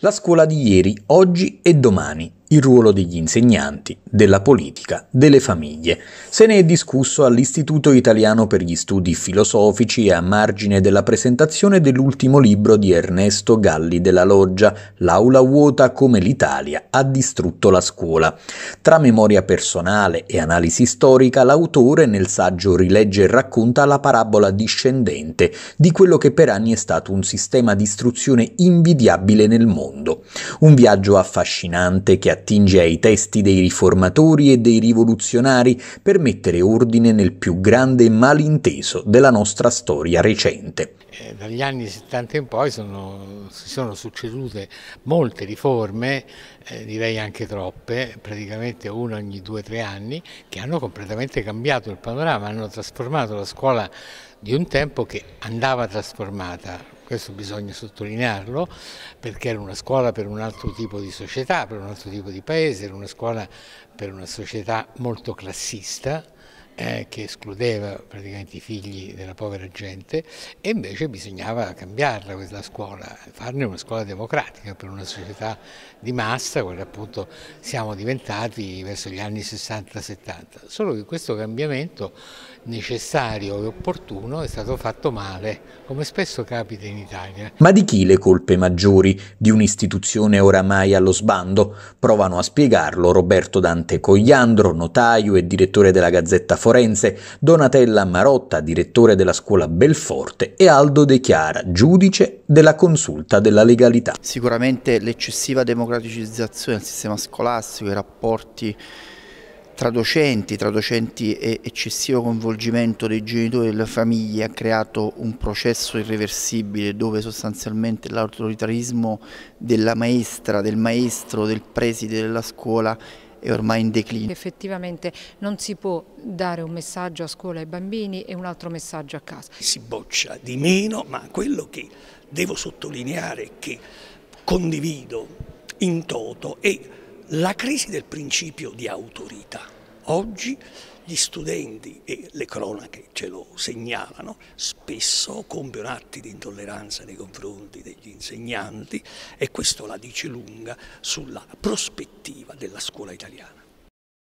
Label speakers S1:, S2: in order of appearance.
S1: La scuola di ieri, oggi e domani il ruolo degli insegnanti, della politica, delle famiglie. Se ne è discusso all'Istituto Italiano per gli Studi Filosofici a margine della presentazione dell'ultimo libro di Ernesto Galli della Loggia, L'aula vuota come l'Italia ha distrutto la scuola. Tra memoria personale e analisi storica, l'autore nel saggio rilegge e racconta la parabola discendente di quello che per anni è stato un sistema di istruzione invidiabile nel mondo. Un viaggio affascinante che ha attinge ai testi dei riformatori e dei rivoluzionari per mettere ordine nel più grande malinteso della nostra storia recente.
S2: Eh, dagli anni 70 in poi sono, si sono succedute molte riforme, eh, direi anche troppe, praticamente una ogni due o tre anni, che hanno completamente cambiato il panorama, hanno trasformato la scuola di un tempo che andava trasformata, questo bisogna sottolinearlo, perché era una scuola per un altro tipo di società, per un altro tipo di paese, era una scuola per una società molto classista, eh, che escludeva praticamente i figli della povera gente e invece bisognava cambiarla questa scuola, farne una scuola democratica per una società di massa, quella appunto siamo diventati verso gli anni 60-70. Solo che questo cambiamento necessario e opportuno è stato fatto male, come spesso capita in Italia.
S1: Ma di chi le colpe maggiori di un'istituzione oramai allo sbando? Provano a spiegarlo Roberto Dante Cogliandro, notaio e direttore della Gazzetta Forense, Donatella Marotta, direttore della scuola
S3: Belforte e Aldo De Chiara, giudice della consulta della legalità. Sicuramente l'eccessiva democraticizzazione del sistema scolastico, i rapporti tra docenti, tra docenti e eccessivo coinvolgimento dei genitori e delle famiglie ha creato un processo irreversibile dove sostanzialmente l'autoritarismo della maestra, del maestro, del preside della scuola è ormai in declino.
S2: Effettivamente non si può dare un messaggio a scuola ai bambini e un altro messaggio a casa.
S4: Si boccia di meno, ma quello che devo sottolineare che condivido in toto è la crisi del principio di autorità. Oggi gli studenti, e le cronache ce lo segnalano, spesso compiono atti di intolleranza nei confronti degli insegnanti e questo la dice lunga sulla prospettiva della scuola italiana.